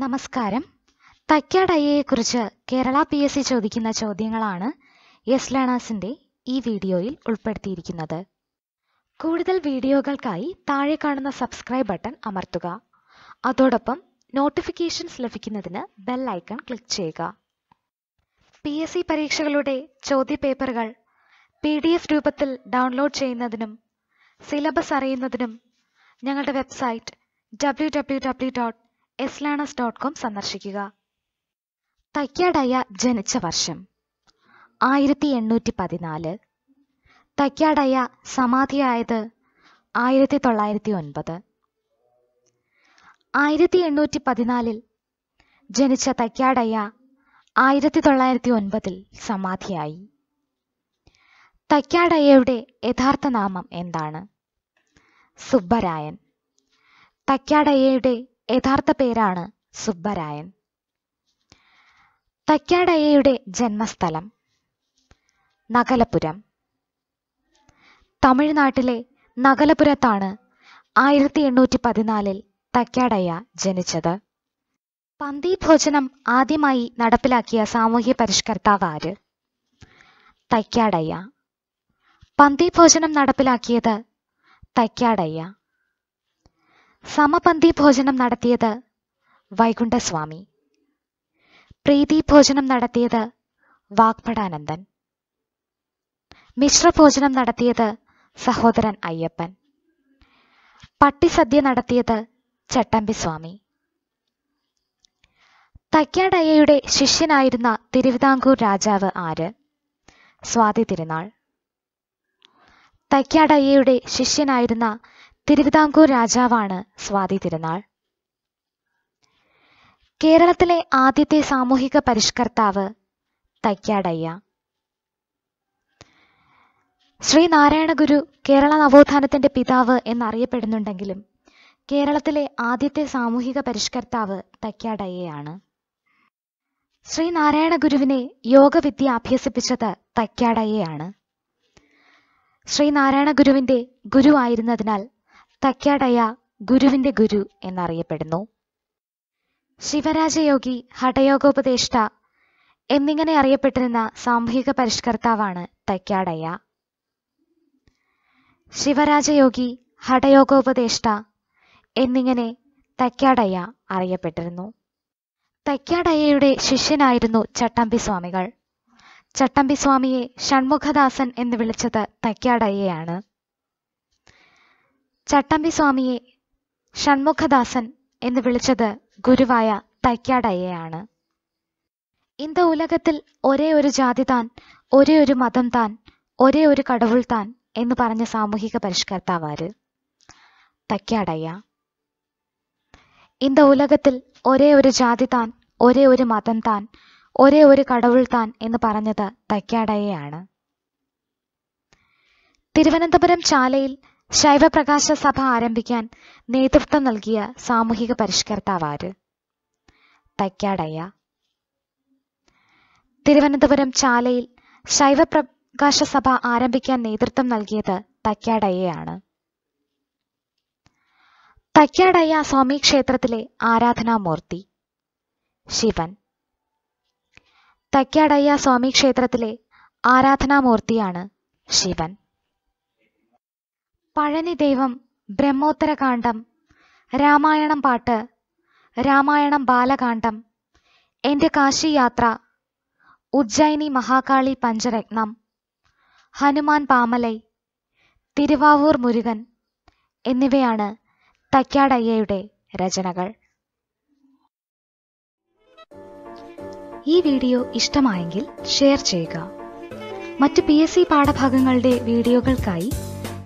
നമസ്കാരം തക്കാട് ഐ എയെക്കുറിച്ച് കേരള പി എസ് സി ചോദിക്കുന്ന ചോദ്യങ്ങളാണ് എസ് ലേണേഴ്സിൻ്റെ ഈ വീഡിയോയിൽ ഉൾപ്പെടുത്തിയിരിക്കുന്നത് കൂടുതൽ വീഡിയോകൾക്കായി താഴെ കാണുന്ന സബ്സ്ക്രൈബ് ബട്ടൺ അമർത്തുക അതോടൊപ്പം നോട്ടിഫിക്കേഷൻസ് ലഭിക്കുന്നതിന് ബെൽ ഐക്കൺ ക്ലിക്ക് ചെയ്യുക പി എസ് സി പരീക്ഷകളുടെ ചോദ്യപേപ്പറുകൾ പി ഡി എഫ് രൂപത്തിൽ ഡൗൺലോഡ് ചെയ്യുന്നതിനും സിലബസ് അറിയുന്നതിനും ഞങ്ങളുടെ website W W W dot എസ്ലാണസ് dot com സന്ദർശിക്കുക തയ്ക്കാടയ്യ ജനിച്ച വർഷം ആയിരത്തി എണ്ണൂറ്റി പതിനാല് തയ്ക്കാടയ്യ സമാധിയായത് ആയിരത്തി തൊള്ളായിരത്തി ഒൻപത് ആയിരത്തി എണ്ണൂറ്റി പതിനാലിൽ ജനിച്ച തയ്ക്കാടയ്യ ആയിരത്തി തൊള്ളായിരത്തി ഒൻപതിൽ സമാധിയായി തയ്ക്കാടയ്യയുടെ യഥാർത്ഥ നാമം എന്താണ് സുബ്ബരായൻ തയ്ക്കാടയ്യയുടെ യഥാർത്ഥ പേരാണ് സുബ്ബരായൻ തയ്ക്കാടയ്യയുടെ ജന്മസ്ഥലം നഗലപുരം തമിഴ്നാട്ടിലെ നഗലപുരത്താണ് ആയിരത്തി എണ്ണൂറ്റി പതിനാലിൽ തയ്ക്കാടയ്യ ജനിച്ചത് പന്തി ഭോജനം ആദ്യമായി നടപ്പിലാക്കിയ സാമൂഹ്യ പരിഷ്കർത്താവ് ആര് തൈക്കാടയ്യ പന്തി ഭോജനം നടപ്പിലാക്കിയത് തക്കാടയ്യ സമപന്തി ഭോജനം നടത്തിയത് വൈകുണ്ഠസ്വാമി പ്രീതി ഭോജനം നടത്തിയത് വാഗ്ഭടാനന്ദൻ മിശ്രഭോജനം നടത്തിയത് സഹോദരൻ അയ്യപ്പൻ പട്ടിസദ്യ നടത്തിയത് ചട്ടമ്പിസ്വാമി തയ്ക്കാടയ്യയുടെ ശിഷ്യനായിരുന്ന തിരുവിതാംകൂർ രാജാവ് ആര് സ്വാതി തിരുനാൾ തയ്ക്കാടയ്യയുടെ ശിഷ്യനായിരുന്ന തിരുവിതാംകൂർ രാജാവാണ് സ്വാതി തിരുനാൾ കേരളത്തിലെ ആദ്യത്തെ സാമൂഹിക പരിഷ്കർത്താവ് തൈക്കാടയ്യ ശ്രീനാരായണ ഗുരു കേരള നവോത്ഥാനത്തിന്റെ പിതാവ് എന്നറിയപ്പെടുന്നുണ്ടെങ്കിലും കേരളത്തിലെ ആദ്യത്തെ സാമൂഹിക പരിഷ്കർത്താവ് തൈക്കാടയ്യയാണ് ശ്രീനാരായണ ഗുരുവിനെ യോഗവിദ്യ അഭ്യസിപ്പിച്ചത് തൈക്കാടയ്യയാണ് ശ്രീനാരായണ ഗുരുവിന്റെ ഗുരുവായിരുന്നതിനാൽ തക്കാടയ ഗുരുവിന്റെ ഗുരു എന്നറിയപ്പെടുന്നു ശിവരാജയോഗി ഹഠയോഗോപദേഷ്ട എന്നിങ്ങനെ അറിയപ്പെട്ടിരുന്ന സാമൂഹിക പരിഷ്കർത്താവാണ് തക്കാടയ ശിവരാജയോഗി ഹഠയോഗോപദേഷ്ട എന്നിങ്ങനെ തക്കാടയ അറിയപ്പെട്ടിരുന്നു തൈക്കാടയ്യയുടെ ശിഷ്യനായിരുന്നു ചട്ടമ്പി സ്വാമികൾ ചട്ടമ്പി സ്വാമിയെ ഷൺമുഖദാസൻ എന്ന് വിളിച്ചത് തൈക്കാടയ്യയാണ് ചട്ടമ്പി സ്വാമിയെ ഷൺമുഖദാസൻ എന്ന് വിളിച്ചത് ഗുരുവായ തൈക്കാടയ്യയാണ് ഇന്ത ഉലകത്തിൽ ഒരേ ഒരു ജാതി താൻ ഒരേ ഒരു മതം താൻ ഒരേ ഒരു കടവുൾ താൻ എന്ന് പറഞ്ഞ സാമൂഹിക പരിഷ്കർത്താവാര് തൈക്കാടയ്യ ഇന്ത ഉലകത്തിൽ ഒരേ ഒരു ജാതി താൻ ഒരേ ഒരു മതം താൻ ഒരേ ഒരു കടവുൾ താൻ എന്ന് പറഞ്ഞത് തൈക്കാടയ്യയാണ് തിരുവനന്തപുരം ചാലയിൽ ശൈവപ്രകാശ സഭ ആരംഭിക്കാൻ നേതൃത്വം നൽകിയ സാമൂഹിക പരിഷ്കർത്താവാര് തയ്ക്കാടയ്യ തിരുവനന്തപുരം ചാലയിൽ ശൈവപ്രകാശ സഭ ആരംഭിക്കാൻ നേതൃത്വം നൽകിയത് തൈക്കാടയ്യയാണ് തയ്ക്കാടയ്യ സ്വാമി ക്ഷേത്രത്തിലെ ആരാധനാമൂർത്തി ശിവൻ തയ്ക്കാടയ്യ സ്വാമി ക്ഷേത്രത്തിലെ ആരാധനാമൂർത്തിയാണ് ശിവൻ പഴനിദൈവം ബ്രഹ്മോത്തരകാന്ഡം രാമായണം പാട്ട് രാമായണം ബാലകാന്ഡം എൻ്റെ കാശി യാത്ര ഉജ്ജയിനി മഹാകാളി പഞ്ചരത്നം ഹനുമാൻ പാമലൈ തിരുവാവൂർ മുരുകൻ എന്നിവയാണ് തയ്ക്കാടയ്യയുടെ രചനകൾ ഈ വീഡിയോ ഇഷ്ടമായെങ്കിൽ ഷെയർ ചെയ്യുക മറ്റ് പി എസ് സി പാഠഭാഗങ്ങളുടെ വീഡിയോകൾക്കായി